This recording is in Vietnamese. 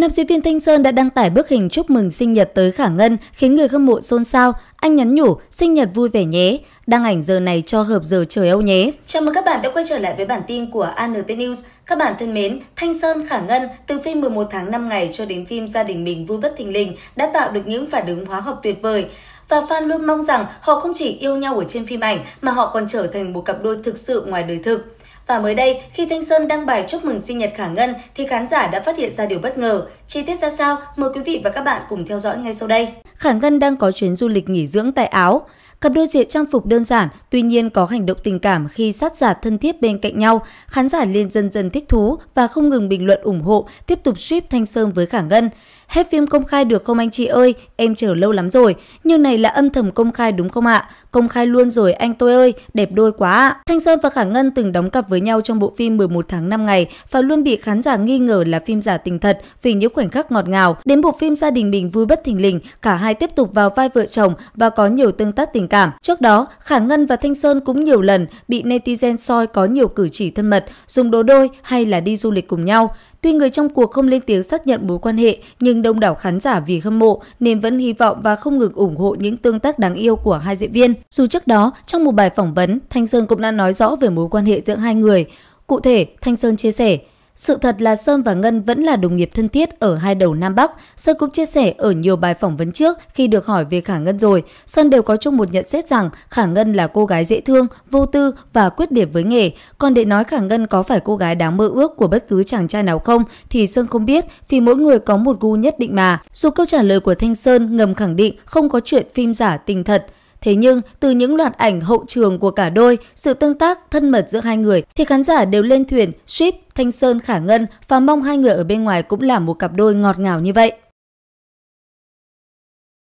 Nam diễn viên Thanh Sơn đã đăng tải bức hình chúc mừng sinh nhật tới Khả Ngân khiến người hâm mộ xôn xao. Anh nhắn nhủ sinh nhật vui vẻ nhé, đăng ảnh giờ này cho hợp giờ trời Âu nhé. Chào mừng các bạn đã quay trở lại với bản tin của ANT News. Các bạn thân mến, Thanh Sơn Khả Ngân từ phim 11 tháng 5 ngày cho đến phim Gia đình mình vui bất thình lình đã tạo được những phản ứng hóa học tuyệt vời và fan luôn mong rằng họ không chỉ yêu nhau ở trên phim ảnh mà họ còn trở thành một cặp đôi thực sự ngoài đời thực. Và mới đây, khi Thanh Sơn đăng bài chúc mừng sinh nhật Khả Ngân thì khán giả đã phát hiện ra điều bất ngờ. Chi tiết ra sao, mời quý vị và các bạn cùng theo dõi ngay sau đây. Khả Ngân đang có chuyến du lịch nghỉ dưỡng tại Áo. Cặp đôi diện trang phục đơn giản, tuy nhiên có hành động tình cảm khi sát giả thân thiết bên cạnh nhau, khán giả liên dần dần thích thú và không ngừng bình luận ủng hộ, tiếp tục ship Thanh Sơn với Khả Ngân. Hết phim công khai được không anh chị ơi, em chờ lâu lắm rồi, như này là âm thầm công khai đúng không ạ? Công khai luôn rồi anh tôi ơi, đẹp đôi quá ạ. Thanh Sơn và Khả Ngân từng đóng cặp với nhau trong bộ phim 11 tháng 5 ngày và luôn bị khán giả nghi ngờ là phim giả tình thật vì những khoảnh khắc ngọt ngào. Đến bộ phim gia đình mình vui bất thình lình, cả hai tiếp tục vào vai vợ chồng và có nhiều tương tác tình cảm. Trước đó, Khả Ngân và Thanh Sơn cũng nhiều lần bị netizen soi có nhiều cử chỉ thân mật, dùng đồ đôi hay là đi du lịch cùng nhau. Tuy người trong cuộc không lên tiếng xác nhận mối quan hệ, nhưng đông đảo khán giả vì hâm mộ nên vẫn hy vọng và không ngừng ủng hộ những tương tác đáng yêu của hai diễn viên. Dù trước đó, trong một bài phỏng vấn, Thanh Sơn cũng đã nói rõ về mối quan hệ giữa hai người. Cụ thể, Thanh Sơn chia sẻ, sự thật là Sơn và Ngân vẫn là đồng nghiệp thân thiết ở hai đầu Nam Bắc. Sơn cũng chia sẻ ở nhiều bài phỏng vấn trước khi được hỏi về Khả Ngân rồi. Sơn đều có chung một nhận xét rằng Khả Ngân là cô gái dễ thương, vô tư và quyết liệt với nghề. Còn để nói Khả Ngân có phải cô gái đáng mơ ước của bất cứ chàng trai nào không thì Sơn không biết vì mỗi người có một gu nhất định mà. Dù câu trả lời của Thanh Sơn ngầm khẳng định không có chuyện phim giả tình thật, Thế nhưng, từ những loạt ảnh hậu trường của cả đôi, sự tương tác thân mật giữa hai người thì khán giả đều lên thuyền, ship Thanh Sơn, Khả Ngân và mong hai người ở bên ngoài cũng là một cặp đôi ngọt ngào như vậy.